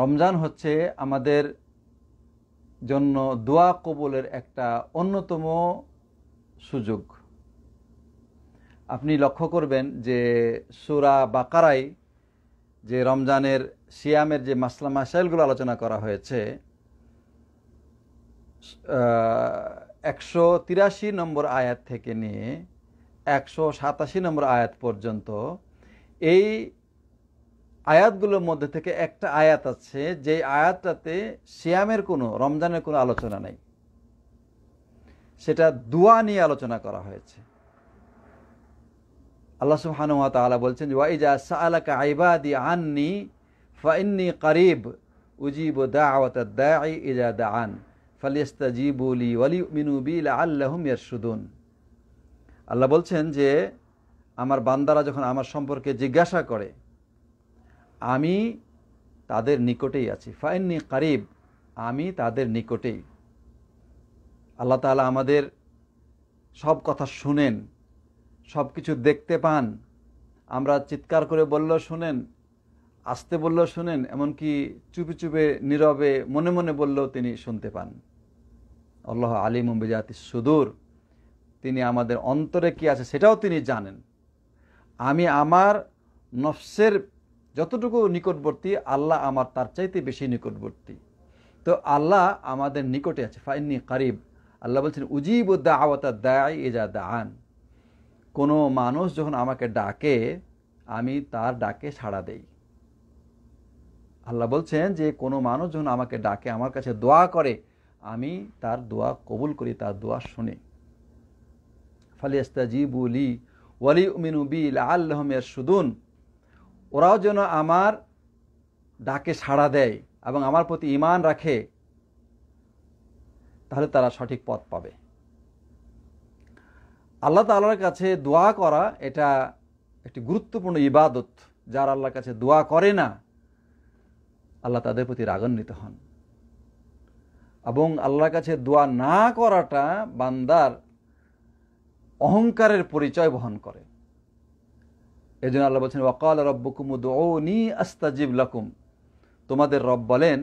রমজান হচ্ছে আমাদের জন্য দোয়া কবলের একটা অন্যতম সুযোগ আপনি লক্ষ্য করবেন যে সুরা বাকারাই যে রমজানের সিয়ামের যে মাসলা মাসাইলগুলো আলোচনা করা হয়েছে একশো তিরাশি নম্বর আয়াত থেকে নিয়ে একশো সাতাশি নম্বর আয়াত পর্যন্ত এই আয়াতগুলোর মধ্যে থেকে একটা আয়াত আছে যে আয়াতটাতে শ্যামের কোনো রমজানের কোনো আলোচনা নেই সেটা দোয়া নিয়ে আলোচনা করা হয়েছে আল্লাহ সুহানুয়া তালা বলছেন ওয়াইজা সালাকা আইবাদি আননি ফাইন্নি করিব উজিব ইজা দা আন ওয়ালি আল্লাহম আল্লাহ বলছেন যে আমার বান্দারা যখন আমার সম্পর্কে জিজ্ঞাসা করে আমি তাদের নিকটেই আছি ফাইননি কারিব আমি তাদের নিকটেই আল্লাহ তালা আমাদের সব কথা শুনেন সব কিছু দেখতে পান আমরা চিৎকার করে বলল শুনেন আসতে বলল শুনেন এমনকি চুপে চুপে নীরবে মনে মনে বললেও তিনি শুনতে পান আল্লাহ আলী মুম্বিজাতি সুদূর তিনি আমাদের অন্তরে কি আছে সেটাও তিনি জানেন আমি আমার নফসের যতটুকু নিকটবর্তী আল্লাহ আমার তার চাইতে বেশি নিকটবর্তী তো আল্লাহ আমাদের নিকটে আছে ফাইনি কারিব আল্লাহ বলছেন উজিব উদ্দা আওয়াতা দায় এজা দান কোনো মানুষ যখন আমাকে ডাকে আমি তার ডাকে সাড়া দেই আল্লাহ বলছেন যে কোনো মানুষ যখন আমাকে ডাকে আমার কাছে দোয়া করে আমি তার দোয়া কবুল করি তার দোয়া শুনি ফালিয়াস্তা জিবুলি ওয়ালি উমিনুবি আল্লাহমের সুদুন ওরাও যেন আমার ডাকে সাড়া দেয় এবং আমার প্রতি ইমান রাখে তাহলে তারা সঠিক পথ পাবে আল্লাহ তাল্লার কাছে দোয়া করা এটা একটি গুরুত্বপূর্ণ ইবাদত যারা আল্লাহর কাছে দোয়া করে না আল্লাহ তাদের প্রতি রাগান্বিত হন এবং আল্লাহর কাছে দোয়া না করাটা বান্দার অহংকারের পরিচয় বহন করে এই জন্য আল্লাহ বলছেন ওয়াকাল রব্বকুম নি আস্তাজিব লাকুম তোমাদের রব বলেন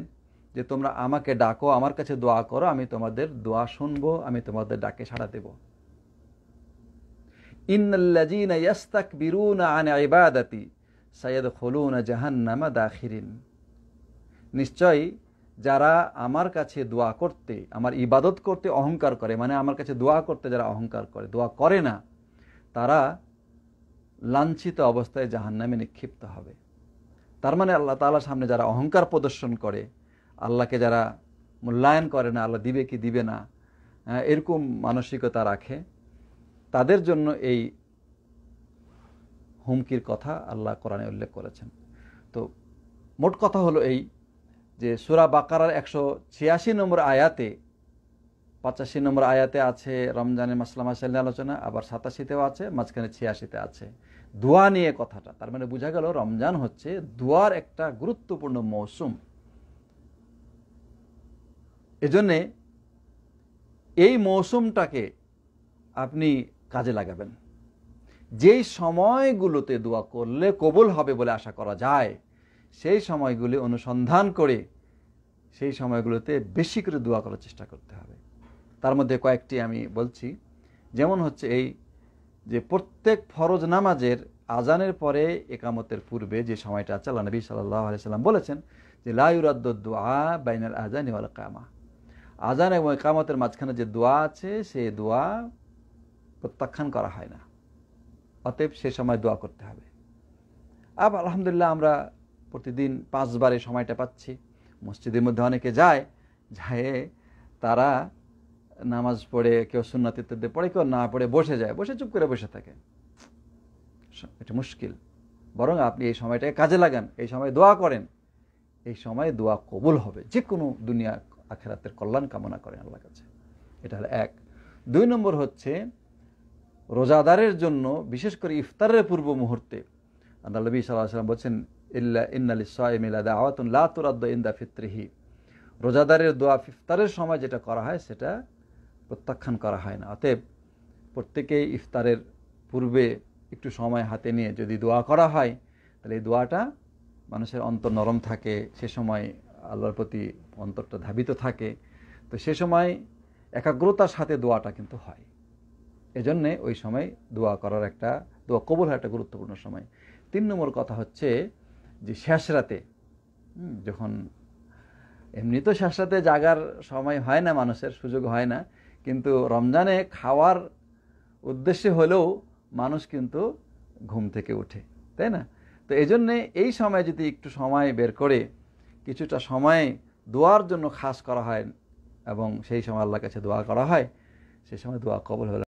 যে তোমরা আমাকে ডাকো আমার কাছে দোয়া করো আমি তোমাদের দোয়া শুনবো আমি তোমাদের ডাকে সাড়া দেব ইন্নাল্লাজিনা বিরু বিরুনা আন খলুন জাহান্নামা দাখিরিন নিশ্চয়ই যারা আমার কাছে দোয়া করতে আমার ইবাদত করতে অহংকার করে মানে আমার কাছে দোয়া করতে যারা অহংকার করে দোয়া করে না তারা লাঞ্ছিত অবস্থায় জাহান্নামে নিক্ষিপ্ত হবে তার মানে আল্লাহ তালার সামনে যারা অহংকার প্রদর্শন করে আল্লাহকে যারা মূল্যায়ন করে না আল্লাহ দিবে কি দিবে না হ্যাঁ, এরকম মানসিকতা রাখে তাদের জন্য এই হুমকির কথা আল্লাহ কোরআনে উল্লেখ করেছেন তো মোট কথা হলো এই যে সুরা বাকারার একশো ছিয়াশি নম্বর আয়াতে পঁচাশি নম্বর আয়াতে আছে রমজানের মাসলাম মাসলা নিয়ে আলোচনা আবার সাতাশিতেও আছে মাঝখানে ছিয়াশিতে আছে দোয়া নিয়ে কথাটা তার মানে বোঝা গেল রমজান হচ্ছে দোয়ার একটা গুরুত্বপূর্ণ মৌসুম এজন্যে এই মৌসুমটাকে আপনি কাজে লাগাবেন যেই সময়গুলোতে দোয়া করলে কবুল হবে বলে আশা করা যায় সেই সময়গুলি অনুসন্ধান করে সেই সময়গুলোতে বেশি করে দোয়া করার চেষ্টা করতে হবে তার মধ্যে কয়েকটি আমি বলছি যেমন হচ্ছে এই যে প্রত্যেক ফরজ নামাজের আজানের পরে একামতের পূর্বে যে সময়টা আছে আল্লাহ নবী সাল্লাহ সাল্লাম বলেছেন যে লাউরাদ্দ দোয়া বাইনাল আজান ইওয়াল কামা আজান এবং একামতের মাঝখানে যে দোয়া আছে সে দোয়া প্রত্যাখ্যান করা হয় না অতএব সে সময় দোয়া করতে হবে আবার আলহামদুলিল্লাহ আমরা প্রতিদিন পাঁচবারে সময়টা পাচ্ছি মসজিদের মধ্যে অনেকে যায় যায় তারা নামাজ পড়ে কেউ সুন্নাত ইত্যাদি পড়ে কেউ না পড়ে বসে যায় বসে চুপ করে বসে থাকে এটা মুশকিল বরং আপনি এই সময়টাকে কাজে লাগান এই সময় দোয়া করেন এই সময় দোয়া কবুল হবে যে কোনো দুনিয়া আখেরাতের কল্যাণ কামনা করেন আল্লাহ কাছে এটা হলো এক দুই নম্বর হচ্ছে রোজাদারের জন্য বিশেষ করে ইফতারের পূর্ব মুহূর্তে আল্লাহ নবী সাল্লাহ সাল্লাম বলছেন ইল্লা ইন্নালি সাইমিল্লা দাওয়াতুন লাতুরাদ্দ ইন্দা ফিত্রিহি রোজাদারের দোয়া ইফতারের সময় যেটা করা হয় সেটা প্রত্যাখ্যান করা হয় না অতএব প্রত্যেকেই ইফতারের পূর্বে একটু সময় হাতে নিয়ে যদি দোয়া করা হয় তাহলে এই দোয়াটা মানুষের অন্তর নরম থাকে সে সময় আল্লাহর প্রতি অন্তরটা ধাবিত থাকে তো সে সময় একাগ্রতার সাথে দোয়াটা কিন্তু হয় এজন্যে ওই সময় দোয়া করার একটা দোয়া কবল একটা গুরুত্বপূর্ণ সময় তিন নম্বর কথা হচ্ছে যে শেষ রাতে যখন এমনি তো শেষ রাতে জাগার সময় হয় না মানুষের সুযোগ হয় না কিন্তু রমজানে খাওয়ার উদ্দেশ্যে হলেও মানুষ কিন্তু ঘুম থেকে উঠে তাই না তো এই জন্যে এই সময় যদি একটু সময় বের করে কিছুটা সময় দোয়ার জন্য খাস করা হয় এবং সেই সময় আল্লাহর কাছে দোয়া করা হয় সেই সময় দোয়া কবল হলে